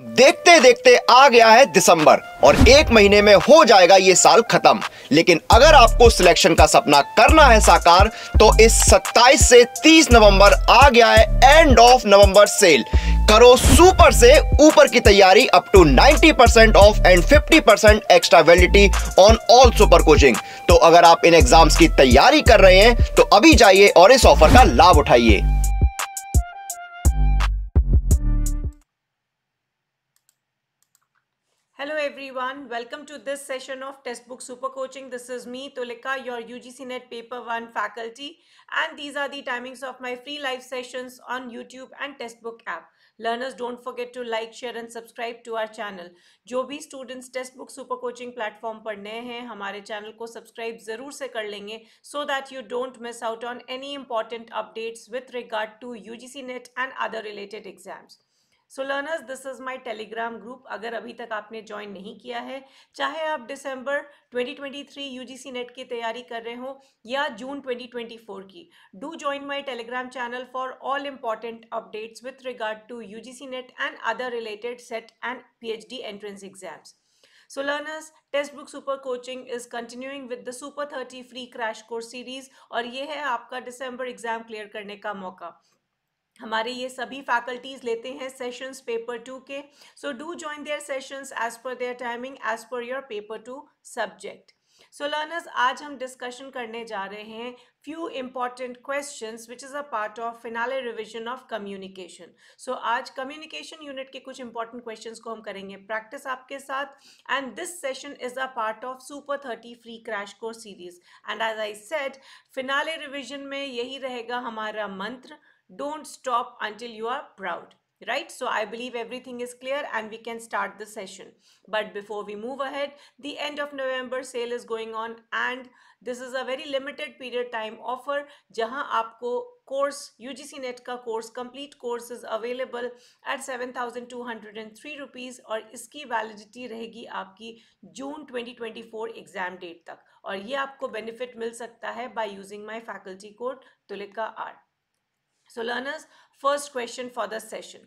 देखते देखते आ गया है दिसंबर और एक महीने में हो जाएगा ये साल खत्म लेकिन अगर आपको सिलेक्शन का सपना करना है साकार तो इस 27 से 30 नवंबर आ गया है एंड ऑफ नवंबर सेल करो सुपर से ऊपर की तैयारी up to 90% percent off and 50% percent extra validity on all super coaching तो अगर आप इन एग्जाम्स की तैयारी कर रहे हैं तो अभी जाइए और इस ऑफर का लाभ उठाइए Hello everyone, welcome to this session of Testbook Super Coaching. This is me, Tolika, your UGC NET Paper 1 faculty and these are the timings of my free live sessions on YouTube and Testbook app. Learners, don't forget to like, share and subscribe to our channel. जो भी students Testbook Super Coaching platform पर नए हैं हमारे channel को subscribe ज़रूर से कर लेंगे so that you don't miss out on any important updates with regard to UGC NET and other related exams. So learners this is my Telegram group अगर अभी तक आपने ज्वाइन नहीं किया है चाहे आप यू 2023 सी नेट की तैयारी कर रहे हो या जून 2024 की do join my Telegram channel for all important updates with regard to U G C net and other related set and P H D entrance exams learners Testbook super coaching is continuing with the super thirty three crash course series और ये है आपका December exam clear करने का मौका हमारे ये सभी फैकल्टीज़ लेते हैं सेशंस पेपर टू के so do join their sessions as per their timing as per your paper two subject so learners आज हम डिस्कशन करने जा रहे हैं few important question which is a part of finale revision of communication so आज communication unit के कुछ important question को हम करेंगे प्रैक्टिस आपके साथ and this session is a part of super thirty three crash course series and as I said finale revision में यही रहेगा हमारा मंत्र Don't stop until you are proud right so i believe everything is clear and we can start the session but before we move ahead the end of november sale is going on and this is a very limited period time offer jahan aapko course ugc net ka course complete course is available at 7203 rupees aur iski validity rahegi aapki june 2024 exam date tak aur ye aapko benefit mil sakta hai by using my faculty code tulika art so learners first question for the session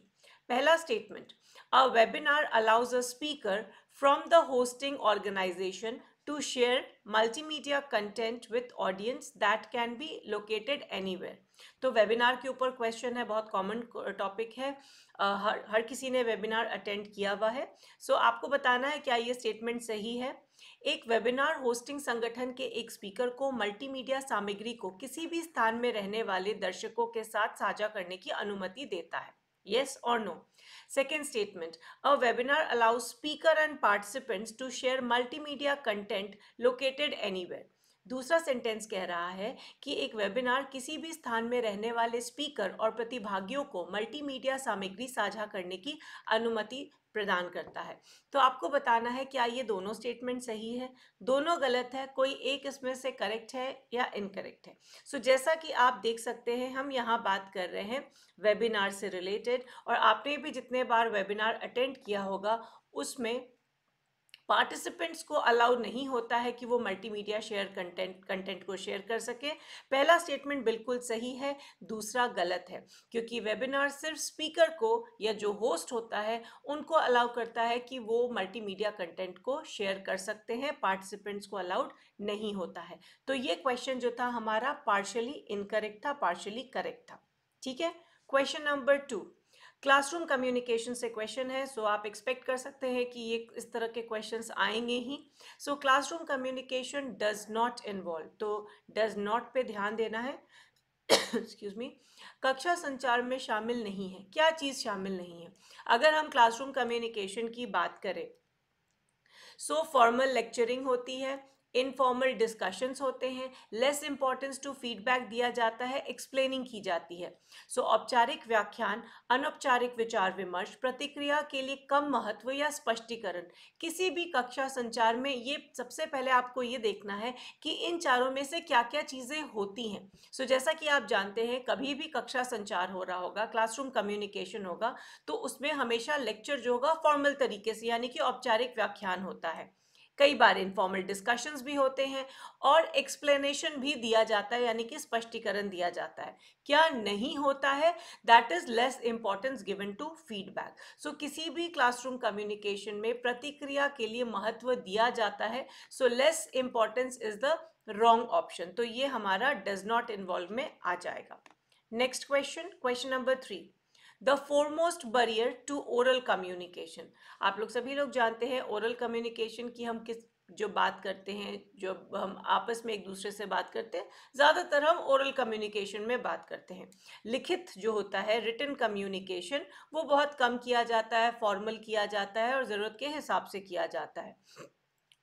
पहला statement a webinar allows a speaker from the hosting organization to share multimedia content with audience that can be located anywhere तो webinar के ऊपर question है बहुत common topic है हर, हर किसी ने webinar attend किया हुआ है सो so, आपको बताना है क्या ये स्टेटमेंट सही है एक वेबिनार होस्टिंग संगठन के एक स्पीकर को मल्टीमीडिया सामग्री को किसी भी स्थान में रहने वाले दर्शकों के साथ साझा करने की अनुमति देता है yes or no second statement a webinar allows speaker and participants to share multimedia content located anywhere दूसरा सेंटेंस कह रहा है कि एक वेबिनार किसी भी स्थान में रहने वाले स्पीकर और प्रतिभागियों को मल्टीमीडिया सामग्री साझा करने की अनुमति प्रदान करता है तो आपको बताना है क्या ये दोनों स्टेटमेंट सही है दोनों गलत है कोई एक इसमें से करेक्ट है या इनकरेक्ट है सो so, जैसा कि आप देख सकते हैं हम यहाँ बात कर रहे हैं वेबिनार से रिलेटेड और आपने भी जितने बार वेबिनार अटेंड किया होगा उसमें पार्टिसिपेंट्स को अलाउ नहीं होता है कि वो मल्टीमीडिया शेयर कंटेंट कंटेंट को शेयर कर सकें पहला स्टेटमेंट बिल्कुल सही है दूसरा गलत है क्योंकि वेबिनार सिर्फ स्पीकर को या जो होस्ट होता है उनको अलाउ करता है कि वो मल्टीमीडिया कंटेंट को शेयर कर सकते हैं पार्टिसिपेंट्स को अलाउड नहीं होता है तो ये क्वेश्चन जो था हमारा पार्शली इनकरेक्ट था पार्शली करेक्ट था ठीक है question number two classroom communication से क्वेश्चन है सो so आप एक्सपेक्ट कर सकते हैं कि ये इस तरह के क्वेश्चंस आएंगे ही so classroom communication does not involve तो डज नॉट पे ध्यान देना है एक्सक्यूज मी कक्षा संचार में शामिल नहीं है क्या चीज़ शामिल नहीं है अगर हम क्लासरूम कम्युनिकेशन की बात करें सो फॉर्मल लेक्चरिंग होती है इनफॉर्मल डिस्कशंस होते हैं लेस इंपॉर्टेंस टू फीडबैक दिया जाता है एक्सप्लेनिंग की जाती है सो so, औपचारिक व्याख्यान अनौपचारिक विचार विमर्श प्रतिक्रिया के लिए कम महत्व या स्पष्टीकरण किसी भी कक्षा संचार में ये सबसे पहले आपको ये देखना है कि इन चारों में से क्या क्या चीज़ें होती हैं सो so, जैसा कि आप जानते हैं कभी भी कक्षा संचार हो रहा होगा क्लासरूम कम्युनिकेशन होगा तो उसमें हमेशा लेक्चर जो होगा फॉर्मल तरीके से यानी कि औपचारिक व्याख्यान होता है कई बार इनफॉर्मल डिस्कशंस भी होते हैं और एक्सप्लेनेशन भी दिया जाता है यानी कि स्पष्टीकरण दिया जाता है क्या नहीं होता है that is less importance given to feedback so किसी भी क्लासरूम कम्युनिकेशन में प्रतिक्रिया के लिए महत्व दिया जाता है so less importance is the wrong option तो ये हमारा डज नॉट इन्वॉल्व में आ जाएगा next question question number three the foremost barrier to oral communication आप लोग सभी लोग जानते हैं ओरल कम्युनिकेशन की हम किस जो बात करते हैं जो हम आपस में एक दूसरे से बात करते हैं ज़्यादातर हम ओरल कम्युनिकेशन में बात करते हैं लिखित जो होता है रिटर्न कम्युनिकेशन वो बहुत कम किया जाता है फॉर्मल किया जाता है और ज़रूरत के हिसाब से किया जाता है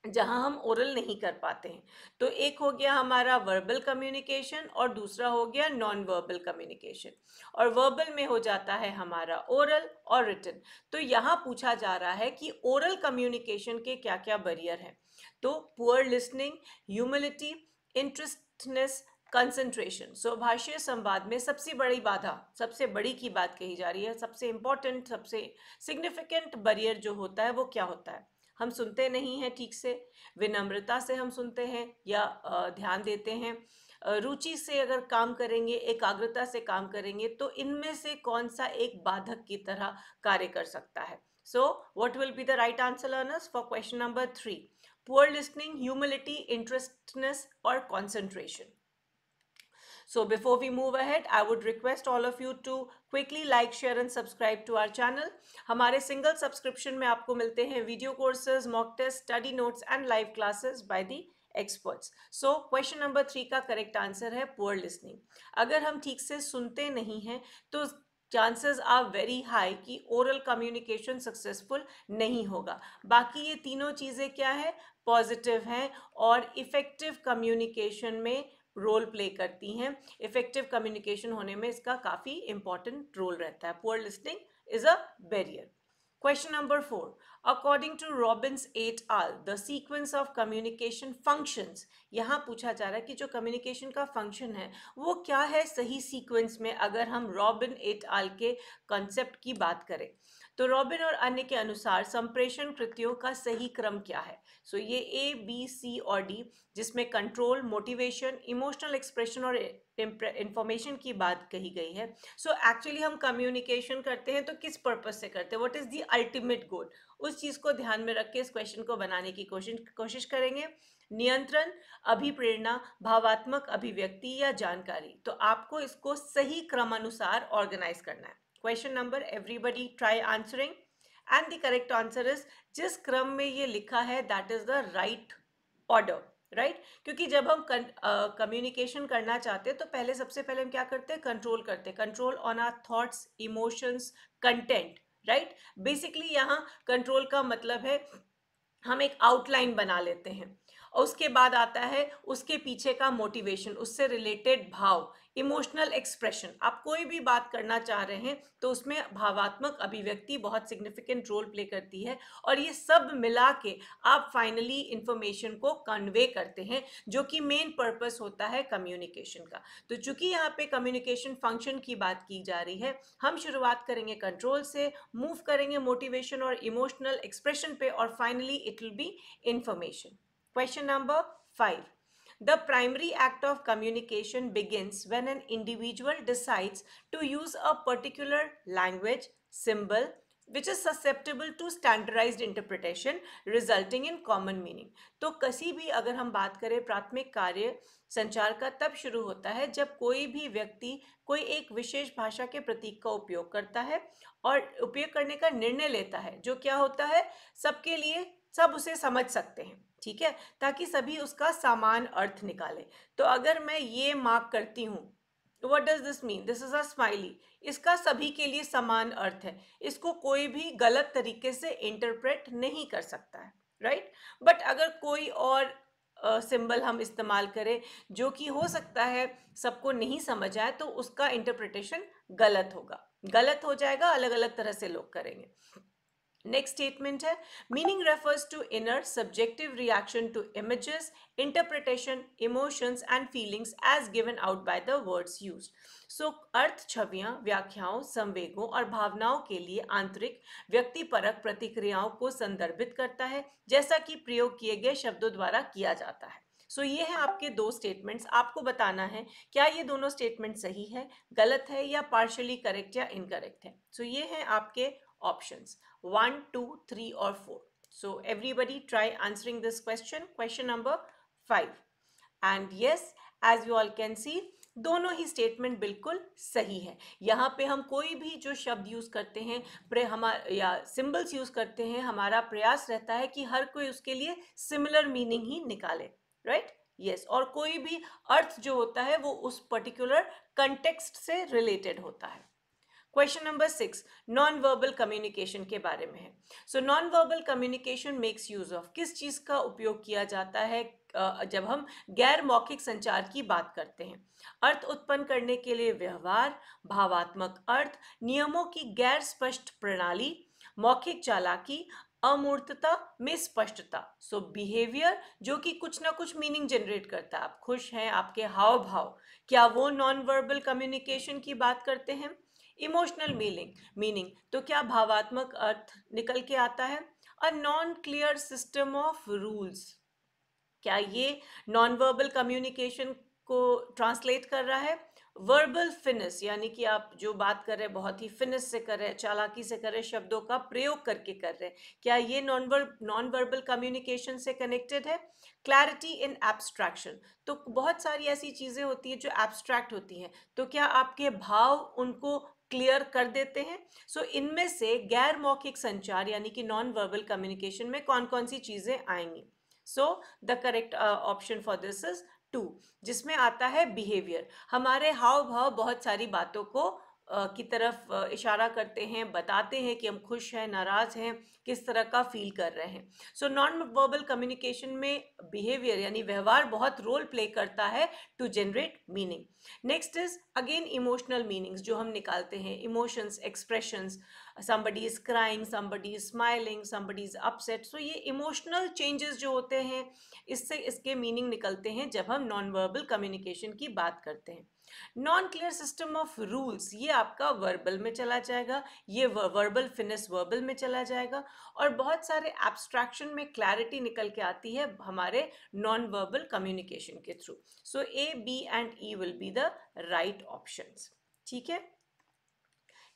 जहाँ हम ओरल नहीं कर पाते हैं तो एक हो गया हमारा वर्बल कम्युनिकेशन और दूसरा हो गया नॉन वर्बल कम्युनिकेशन और वर्बल में हो जाता है हमारा ओरल और रिटर्न तो यहाँ पूछा जा रहा है कि ओरल कम्युनिकेशन के क्या क्या बैरियर हैं तो poor listening humility interestedness concentration so भाष्य संवाद में सबसे बड़ी बाधा सबसे बड़ी की बात कही जा रही है सबसे इंपॉर्टेंट सबसे सिग्निफिकेंट बैरियर जो होता है वो क्या होता है हम सुनते नहीं हैं ठीक से विनम्रता से हम सुनते हैं या ध्यान देते हैं रुचि से अगर काम करेंगे एकाग्रता से काम करेंगे तो इनमें से कौन सा एक बाधक की तरह कार्य कर सकता है so what will be the right answer learners for question number three poor listening humility interestedness और concentration So before we move ahead, I would request all of you to quickly like, share and subscribe to our channel. hamare single subscription mein aapko milte hain video courses mock test study notes and live classes by the experts so question number three का correct answer है poor listening अगर हम ठीक से सुनते नहीं हैं तो चांसेस आर वेरी हाई कि ओरल कम्युनिकेशन सक्सेसफुल नहीं होगा बाकी ये तीनों चीज़ें क्या है पॉजिटिव हैं और इफ़ेक्टिव कम्युनिकेशन में रोल प्ले करती हैं इफेक्टिव कम्युनिकेशन होने में इसका काफ़ी इंपॉर्टेंट रोल रहता है poor listening is a barrier question number four according to Robbins et al the sequence of communication functions यहाँ पूछा जा रहा है कि जो कम्युनिकेशन का फंक्शन है वो क्या है सही सीक्वेंस में अगर हम रॉबिन एट आल के कॉन्सेप्ट की बात करें तो रॉबिन और अन्य के अनुसार संप्रेषण कृतियों का सही क्रम क्या है सो so, ये ए बी सी और डी जिसमें कंट्रोल मोटिवेशन इमोशनल एक्सप्रेशन और इंफॉर्मेशन की बात कही गई है सो so, एक्चुअली हम कम्युनिकेशन करते हैं तो किस पर्पज से करते हैं what is the ultimate goal उस चीज़ को ध्यान में रख के इस क्वेश्चन को बनाने की कोशिश कोशिश करेंगे नियंत्रण अभिप्रेरणा भावात्मक अभिव्यक्ति या जानकारी तो आपको इसको सही क्रमानुसार ऑर्गेनाइज करना है question number everybody try answering and the correct answer is जिस क्रम में ये लिखा है that is the right order right right? क्योंकि जब हम कम्युनिकेशन uh, करना चाहते हैं तो पहले सबसे पहले हम क्या करते हैं कंट्रोल करते हैं control on our thoughts emotions content right basically यहाँ कंट्रोल का मतलब है हम एक आउटलाइन बना लेते हैं और उसके बाद आता है उसके पीछे का मोटिवेशन उससे रिलेटेड भाव इमोशनल एक्सप्रेशन आप कोई भी बात करना चाह रहे हैं तो उसमें भावात्मक अभिव्यक्ति बहुत सिग्निफिकेंट रोल प्ले करती है और ये सब मिला के आप फाइनली इंफॉर्मेशन को कन्वे करते हैं जो कि मेन पर्पस होता है कम्युनिकेशन का तो चूंकि यहाँ पे कम्युनिकेशन फंक्शन की बात की जा रही है हम शुरुआत करेंगे कंट्रोल से मूव करेंगे मोटिवेशन और इमोशनल एक्सप्रेशन पे और finally it will be information question number five The primary act of communication begins when an individual decides to use a particular language, symbol, which is susceptible to standardized interpretation resulting in common meaning. तो किसी भी अगर हम बात करें प्राथमिक कार्य संचार का तब शुरू होता है जब कोई भी व्यक्ति कोई एक विशेष भाषा के प्रतीक का उपयोग करता है और उपयोग करने का निर्णय लेता है जो क्या होता है सबके लिए सब उसे समझ सकते हैं ठीक है ताकि सभी उसका सामान अर्थ निकाले तो अगर मैं ये मार्क करती हूँ what does this mean this is a smiley इसका सभी के लिए समान अर्थ है इसको कोई भी गलत तरीके से इंटरप्रेट नहीं कर सकता है राइट right? बट अगर कोई और सिंबल uh, हम इस्तेमाल करें जो कि हो सकता है सबको नहीं समझ आए तो उसका इंटरप्रिटेशन गलत होगा गलत हो जाएगा अलग अलग तरह से लोग करेंगे नेक्स्ट स्टेटमेंट है meaning refers to inner subjective reaction to images interpretation emotions and feelings as given out by the words use so अर्थ छवियां व्याख्याओं संवेगों और भावनाओं के लिए आंतरिक व्यक्तिपरक प्रतिक्रियाओं को संदर्भित करता है जैसा कि प्रयोग किए गए शब्दों द्वारा किया जाता है सो so, ये है आपके दो स्टेटमेंट्स आपको बताना है क्या ये दोनों स्टेटमेंट सही है गलत है या पार्शली करेक्ट या इनकरेक्ट है सो so, ये है आपके options one two three or four so everybody try answering this question question number five and yes as you all can see दोनों ही स्टेटमेंट बिल्कुल सही है यहाँ पे हम कोई भी जो शब्द यूज़ करते हैं प्रे हमारा या सिंबल्स यूज़ करते हैं हमारा प्रयास रहता है कि हर कोई उसके लिए सिमिलर मीनिंग ही निकाले राइट यस yes. और कोई भी अर्थ जो होता है वो उस पर्टिकुलर कंटेक्स्ट से रिलेटेड होता है question number six non verbal communication के बारे में है so non verbal communication makes use of किस चीज़ का उपयोग किया जाता है जब हम गैर मौखिक संचार की बात करते हैं अर्थ उत्पन्न करने के लिए व्यवहार भावात्मक अर्थ नियमों की गैर स्पष्ट प्रणाली मौखिक चालाकी अमूर्तता में स्पष्टता सो बिहेवियर जो कि कुछ ना कुछ मीनिंग जनरेट करता है आप खुश हैं आपके हाव भाव क्या वो नॉन वर्बल कम्युनिकेशन की बात करते हैं इमोशनल मीनिंग मीनिंग तो क्या भावात्मक अर्थ निकल के आता है a non clear system of rules क्या ये नॉन वर्बल कम्युनिकेशन को ट्रांसलेट कर रहा है वर्बल फिनिस यानी कि आप जो बात कर रहे हैं बहुत ही फिनिस से कर रहे हैं चालाकी से कर रहे हैं शब्दों का प्रयोग करके कर रहे हैं क्या ये non verb non verbal communication से कनेक्टेड है क्लैरिटी इन एब्स्ट्रैक्शन तो बहुत सारी ऐसी चीज़ें होती हैं जो एब्स्ट्रैक्ट होती हैं तो क्या आपके भाव उनको क्लियर कर देते हैं सो so, इनमें से गैर मौखिक संचार यानी कि नॉन वर्बल कम्युनिकेशन में कौन कौन सी चीज़ें आएंगी so the correct option for this is two जिसमें आता है बिहेवियर हमारे हाव भाव बहुत सारी बातों को की तरफ इशारा करते हैं बताते हैं कि हम खुश हैं नाराज़ हैं किस तरह का फील कर रहे हैं सो नॉन वर्बल कम्युनिकेशन में बिहेवियर यानी व्यवहार बहुत रोल प्ले करता है to generate meaning next is again emotional meanings जो हम निकालते हैं emotions expressions somebody is crying somebody is smiling somebody is upset so ये emotional changes जो होते हैं इससे इसके meaning निकलते हैं जब हम non verbal communication की बात करते हैं non clear system of rules ये आपका वर्बल में चला जाएगा ये वर्बल फिनिस वर्बल में चला जाएगा और बहुत सारे एब्स्ट्रैक्शन में क्लैरिटी निकल के आती है हमारे नॉन वर्बल कम्युनिकेशन के through so A B and E will be the right options ठीक है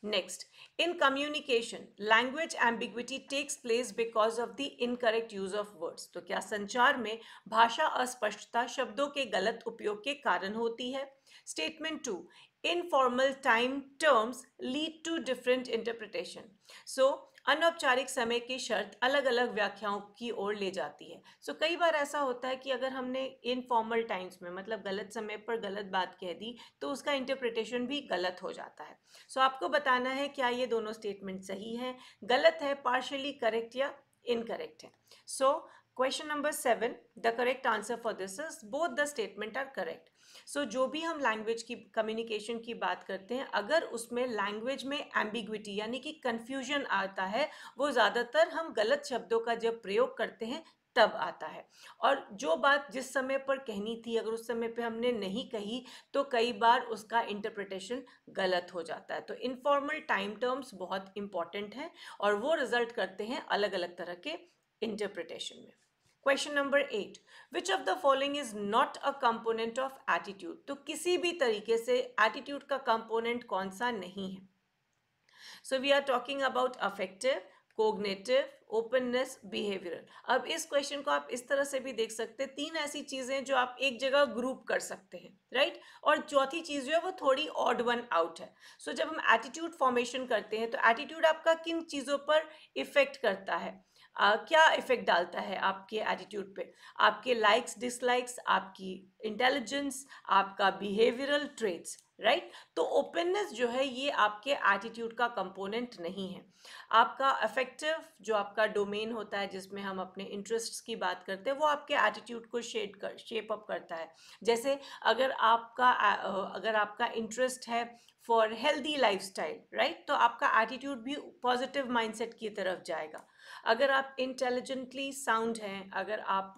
Next, in communication, language ambiguity takes place because of the incorrect use of words. तो क्या संचार में भाषा अस्पष्टता शब्दों के गलत उपयोग के कारण होती है statement two informal time terms lead to different interpretation. So अनौपचारिक समय की शर्त अलग अलग व्याख्याओं की ओर ले जाती है सो so, कई बार ऐसा होता है कि अगर हमने इनफॉर्मल टाइम्स में मतलब गलत समय पर गलत बात कह दी तो उसका इंटरप्रिटेशन भी गलत हो जाता है सो so, आपको बताना है क्या ये दोनों स्टेटमेंट सही है गलत है पार्शली करेक्ट या इनकरेक्ट है so question number seven the correct answer for this is both the statement are correct so so, जो भी हम लैंग्वेज की कम्युनिकेशन की बात करते हैं अगर उसमें लैंग्वेज में एम्बिग्विटी यानी कि कन्फ्यूजन आता है वो ज़्यादातर हम गलत शब्दों का जब प्रयोग करते हैं तब आता है और जो बात जिस समय पर कहनी थी अगर उस समय पे हमने नहीं कही तो कई बार उसका इंटरप्रिटेशन गलत हो जाता है तो इनफॉर्मल टाइम टर्म्स बहुत इम्पॉर्टेंट हैं और वो रिजल्ट करते हैं अलग अलग तरह के इंटरप्रिटेशन में question number eight which of the following is not a component of attitude तो किसी भी तरीके से एटीट्यूड का कंपोनेंट कौन सा नहीं है so we are talking about affective cognitive openness behavioural अब इस क्वेश्चन को आप इस तरह से भी देख सकते हैं तीन ऐसी चीज़ें जो आप एक जगह ग्रुप कर सकते हैं राइट right? और चौथी चीज़ जो है वो थोड़ी ऑड वन आउट है सो so, जब हम एटीट्यूड फॉर्मेशन करते हैं तो एटीट्यूड आपका किन चीज़ों पर इफेक्ट करता है आ, क्या इफेक्ट डालता है आपके एटीट्यूड पे आपके लाइक्स डिसलाइक्स आपकी इंटेलिजेंस आपका बिहेवियरल ट्रेट्स राइट right? तो ओपननेस जो है ये आपके एटीट्यूड का कंपोनेंट नहीं है आपका अफेक्टिव जो आपका डोमेन होता है जिसमें हम अपने इंटरेस्ट्स की बात करते हैं वो आपके एटीट्यूड को शेड कर शेप अप करता है जैसे अगर आपका अगर आपका इंटरेस्ट है फॉर हेल्दी लाइफस्टाइल राइट तो आपका एटीट्यूड भी पॉजिटिव माइंडसेट की तरफ जाएगा अगर आप इंटेलिजेंटली साउंड हैं अगर आप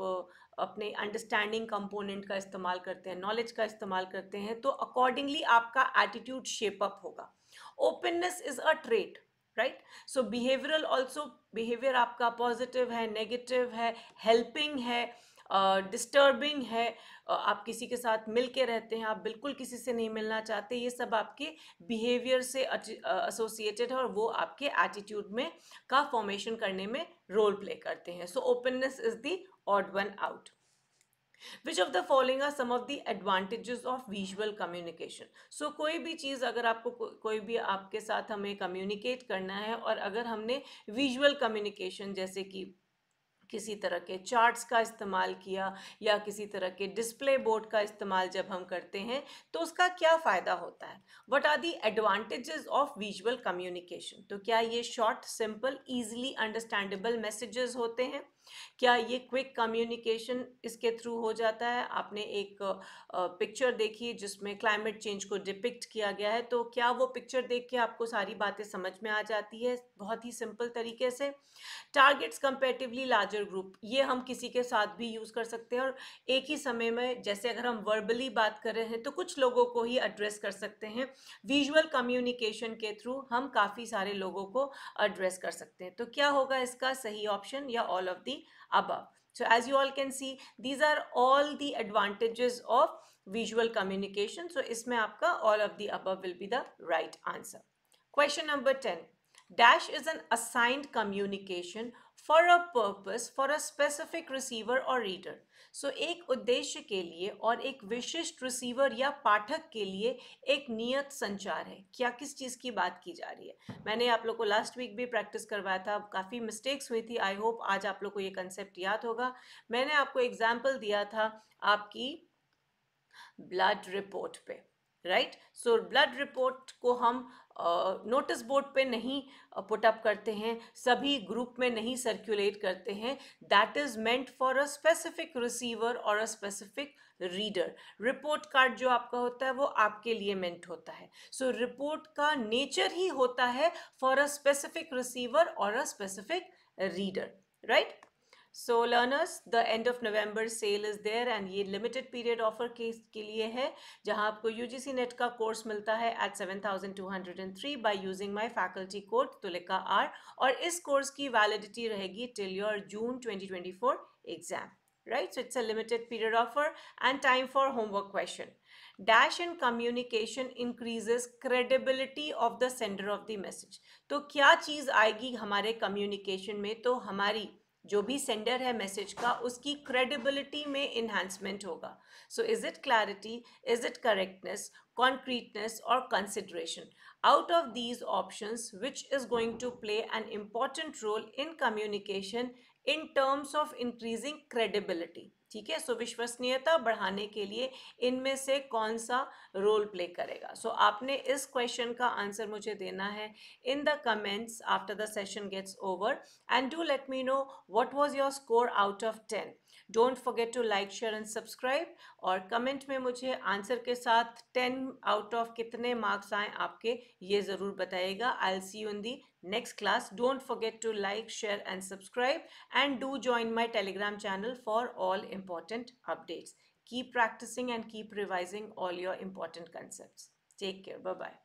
अपने अंडरस्टैंडिंग कंपोनेंट का इस्तेमाल करते हैं नॉलेज का इस्तेमाल करते हैं तो अकॉर्डिंगली आपका एटीट्यूड शेपअप होगा openness is a trait right so behavioural also behaviour आपका पॉजिटिव है नेगेटिव है हेल्पिंग है डिस्टर्बिंग है आप किसी के साथ मिल के रहते हैं आप बिल्कुल किसी से नहीं मिलना चाहते ये सब आपके बिहेवियर से एसोसिएटेड है और वो आपके एटीट्यूड में का फॉर्मेशन करने में रोल प्ले करते हैं so openness is the odd one out which of the following are some of the advantages of visual communication so कोई भी चीज़ अगर आपको को, कोई भी आपके साथ हमें कम्युनिकेट करना है और अगर हमने विजुअल कम्युनिकेशन जैसे कि किसी तरह के चार्ट्स का इस्तेमाल किया या किसी तरह के डिस्प्ले बोर्ड का इस्तेमाल जब हम करते हैं तो उसका क्या फ़ायदा होता है what are the advantages of visual communication तो क्या ये short simple easily understandable messages होते हैं क्या ये क्विक कम्युनिकेशन इसके थ्रू हो जाता है आपने एक पिक्चर देखी जिसमें क्लाइमेट चेंज को डिपिक्ट किया गया है तो क्या वो पिक्चर देख के आपको सारी बातें समझ में आ जाती है बहुत ही सिंपल तरीके से टारगेट्स कंपेटिवली लार्जर ग्रुप ये हम किसी के साथ भी यूज़ कर सकते हैं और एक ही समय में जैसे अगर हम वर्बली बात कर रहे हैं तो कुछ लोगों को ही एड्रेस कर सकते हैं विजुअल कम्युनिकेशन के थ्रू हम काफ़ी सारे लोगों को एड्रेस कर सकते हैं तो क्या होगा इसका सही ऑप्शन या all of the the above. So as you all can see, these are all the advantages of visual communication. So isme aapka all of the above will be the right answer. Question number 10. Dash is an assigned communication for a purpose for a specific receiver or reader. So एक उद्देश्य के लिए और एक विशिष्ट receiver या पाठक के लिए एक नियत संचार है क्या किस चीज़ की बात की जा रही है मैंने आप लोग को लास्ट वीक भी प्रैक्टिस करवाया था काफ़ी मिस्टेक्स हुई थी आई होप आज आप लोग को ये कंसेप्ट याद होगा मैंने आपको एग्जाम्पल दिया था आपकी ब्लड रिपोर्ट पे राइट सो ब्लड रिपोर्ट को हम नोटिस बोर्ड पे नहीं पुटअप करते हैं सभी ग्रुप में नहीं सर्कुलेट करते हैं that is meant for a specific receiver और a specific reader report card जो आपका होता है वो आपके लिए मेंट होता है सो so, रिपोर्ट का नेचर ही होता है फॉर अ स्पेसिफिक रिसीवर और a specific reader right so learners the end of November sale is there and ये लिमिटेड पीरियड ऑफर के, के लिए है जहां आपको यू जी सी नेट का कोर्स मिलता है at seven thousand two hundred and three by using my faculty code Tulika R और इस कोर्स की वैलिडिटी रहेगी till your June twenty twenty four exam right so it's a limited period offer and time for homework question dash in communication increases credibility of the sender of the message तो क्या चीज़ आएगी हमारे communication में तो हमारी जो भी sender है मैसेज का उसकी क्रेडिबिलिटी में इन्हांसमेंट होगा so is it clarity is it correctness concreteness और consideration out of these option which is going to play an important role in communication in terms of increasing credibility ठीक है सो विश्वसनीयता बढ़ाने के लिए इनमें से कौन सा रोल प्ले करेगा सो so, आपने इस क्वेश्चन का आंसर मुझे देना है in the comments after the session gets over and do let me know what was your score out of ten don't forget to like share and subscribe और comment में मुझे answer के साथ ten out of कितने marks आए आपके ये ज़रूर बताइएगा I'll see you in the next class don't forget to like share and subscribe and do join my Telegram channel for all important updates keep practising and keep revising all your important concept take care bye bye